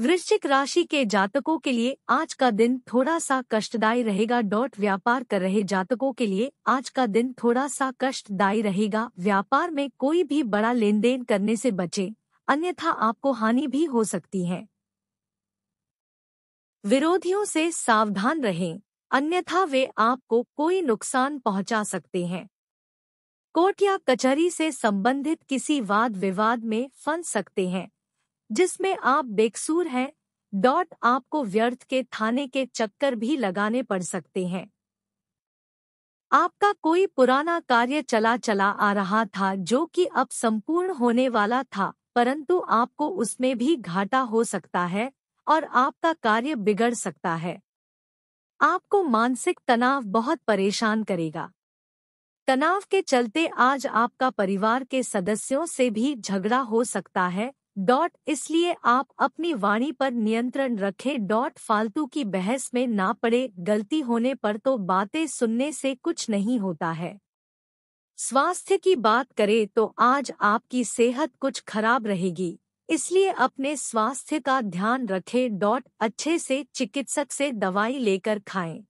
वृश्चिक राशि के जातकों के लिए आज का दिन थोड़ा सा कष्टदायी रहेगा डॉट व्यापार कर रहे जातकों के लिए आज का दिन थोड़ा सा कष्टदायी रहेगा व्यापार में कोई भी बड़ा लेन देन करने से बचे अन्यथा आपको हानि भी हो सकती है विरोधियों से सावधान रहें अन्यथा वे आपको कोई नुकसान पहुंचा सकते हैं कोर्ट या कचहरी से संबंधित किसी वाद विवाद में फंस सकते हैं जिसमें आप बेकसूर हैं डॉट आपको व्यर्थ के थाने के चक्कर भी लगाने पड़ सकते हैं आपका कोई पुराना कार्य चला चला आ रहा था जो कि अब संपूर्ण होने वाला था परंतु आपको उसमें भी घाटा हो सकता है और आपका कार्य बिगड़ सकता है आपको मानसिक तनाव बहुत परेशान करेगा तनाव के चलते आज आपका परिवार के सदस्यों से भी झगड़ा हो सकता है डॉट इसलिए आप अपनी वाणी पर नियंत्रण रखें डॉट फालतू की बहस में ना पड़े गलती होने पर तो बातें सुनने से कुछ नहीं होता है स्वास्थ्य की बात करें तो आज आपकी सेहत कुछ खराब रहेगी इसलिए अपने स्वास्थ्य का ध्यान रखें डॉट अच्छे से चिकित्सक से दवाई लेकर खाएं